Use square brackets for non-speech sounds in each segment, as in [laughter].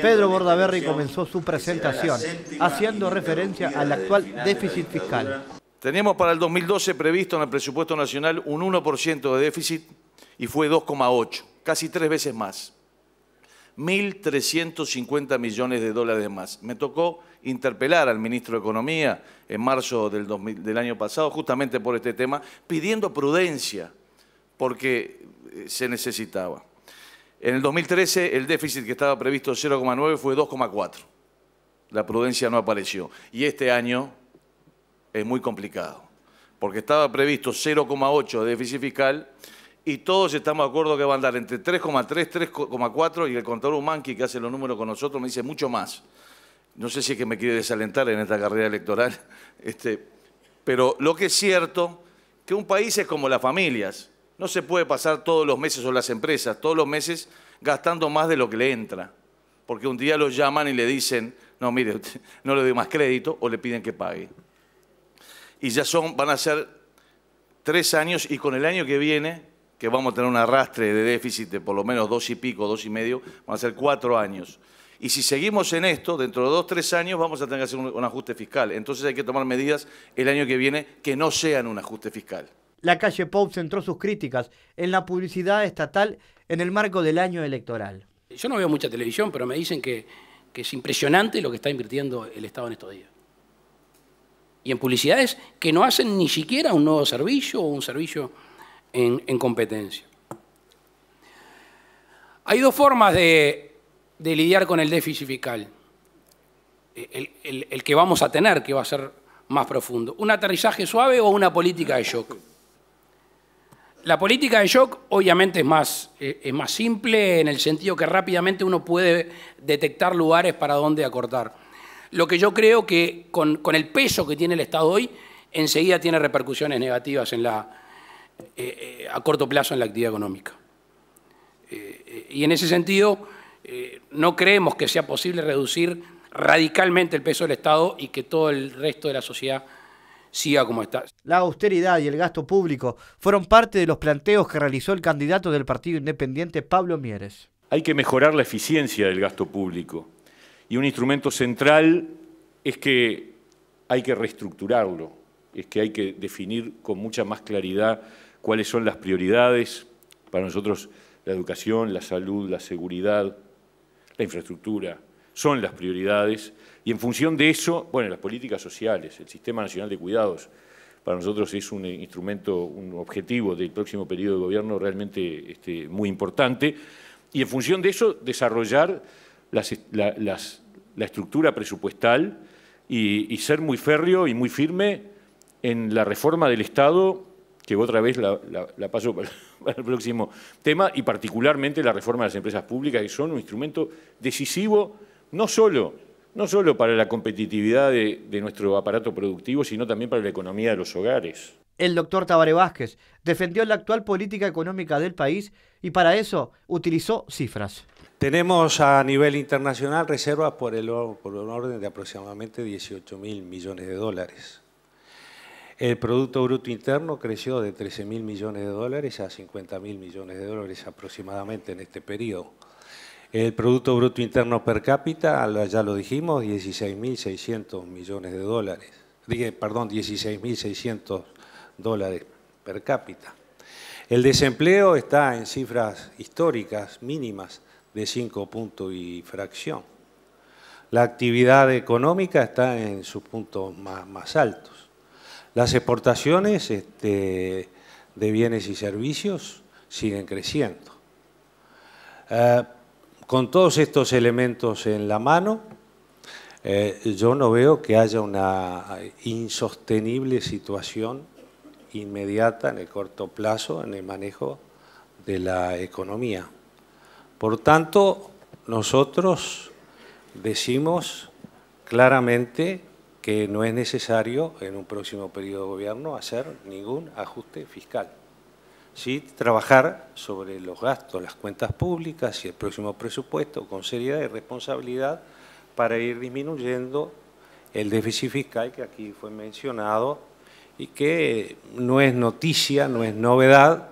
Pedro Bordaberry comenzó su presentación haciendo referencia al actual déficit fiscal. Teníamos para el 2012 previsto en el presupuesto nacional un 1% de déficit y fue 2,8, casi tres veces más. 1.350 millones de dólares más. Me tocó interpelar al ministro de Economía en marzo del año pasado justamente por este tema, pidiendo prudencia porque eh, se necesitaba. En el 2013 el déficit que estaba previsto 0,9 fue 2,4. La prudencia no apareció. Y este año es muy complicado, porque estaba previsto 0,8 de déficit fiscal y todos estamos de acuerdo que va a andar entre 3,3, 3,4 y el contador Humanqui que hace los números con nosotros me dice mucho más. No sé si es que me quiere desalentar en esta carrera electoral, [laughs] este, pero lo que es cierto, que un país es como las familias no se puede pasar todos los meses o las empresas todos los meses gastando más de lo que le entra, porque un día lo llaman y le dicen, no, mire, [laughs] no le doy más crédito o le piden que pague. Y ya son, van a ser tres años y con el año que viene, que vamos a tener un arrastre de déficit de por lo menos dos y pico, dos y medio, van a ser cuatro años. Y si seguimos en esto, dentro de dos, tres años vamos a tener que hacer un ajuste fiscal. Entonces hay que tomar medidas el año que viene que no sean un ajuste fiscal. La calle Pope centró sus críticas en la publicidad estatal en el marco del año electoral. Yo no veo mucha televisión, pero me dicen que, es impresionante lo que está invirtiendo el Estado en estos días. Y en publicidades que no hacen ni siquiera un nuevo servicio o un servicio en, competencia. Hay dos formas de, lidiar con el déficit fiscal. el que vamos a tener, que va a ser más profundo. Un aterrizaje suave o una política de shock la política de shock obviamente es más, eh, es más simple en el sentido que rápidamente uno puede detectar lugares para dónde acortar. Lo que yo creo que con, el peso que tiene el Estado hoy, enseguida tiene repercusiones negativas en la, eh, eh, a corto plazo en la actividad económica. y en ese sentido, no creemos que sea posible reducir radicalmente el peso del Estado y que todo el resto de la sociedad siga como está. La austeridad y el gasto público fueron parte de los planteos que realizó el candidato del Partido Independiente, Pablo Mieres. Hay que mejorar la eficiencia del gasto público y un instrumento central es que hay que reestructurarlo, es que hay que definir con mucha más claridad cuáles son las prioridades para nosotros, la educación, la salud, la seguridad, la infraestructura, son las prioridades y en función de eso, bueno, las políticas sociales, el Sistema Nacional de Cuidados, para nosotros es un eh, instrumento, un objetivo del próximo periodo de gobierno realmente este, muy importante, y en función de eso desarrollar la, estructura presupuestal y, ser muy férreo y muy firme en la reforma del Estado, que otra vez la, paso [laughs] para, el próximo tema, y particularmente la reforma de las empresas públicas, que son un instrumento decisivo no solo, no para la competitividad de, nuestro aparato productivo, sino también para la economía de los hogares. El doctor Tabare Vázquez defendió la actual política económica del país y para eso utilizó cifras. Tenemos a nivel internacional reservas por, el, por un orden de aproximadamente 18 mil millones de dólares. El Producto Bruto Interno creció de 13 mil millones de dólares a 50 mil millones de dólares aproximadamente en este periodo. El Producto Bruto Interno Per cápita, ya lo dijimos, 16.600 millones de dólares. Perdón, 16.600 dólares per cápita. El desempleo está en cifras históricas mínimas de 5 puntos y fracción. La actividad económica está en sus puntos más, altos. Las exportaciones este, de bienes y servicios siguen creciendo. Eh, con todos estos elementos en la mano, eh, yo no veo que haya una insostenible situación inmediata en el corto plazo en el manejo de la economía. Por tanto, nosotros decimos claramente que no es necesario en un próximo periodo de gobierno hacer ningún ajuste fiscal. ¿sí? trabajar sobre los gastos, las cuentas públicas y el próximo presupuesto con seriedad y responsabilidad para ir disminuyendo el déficit fiscal que aquí fue mencionado y que no es noticia, no es novedad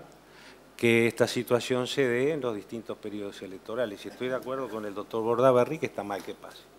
que esta situación se dé en los distintos periodos electorales. Y estoy de acuerdo con el doctor Bordaberry que está mal que pase.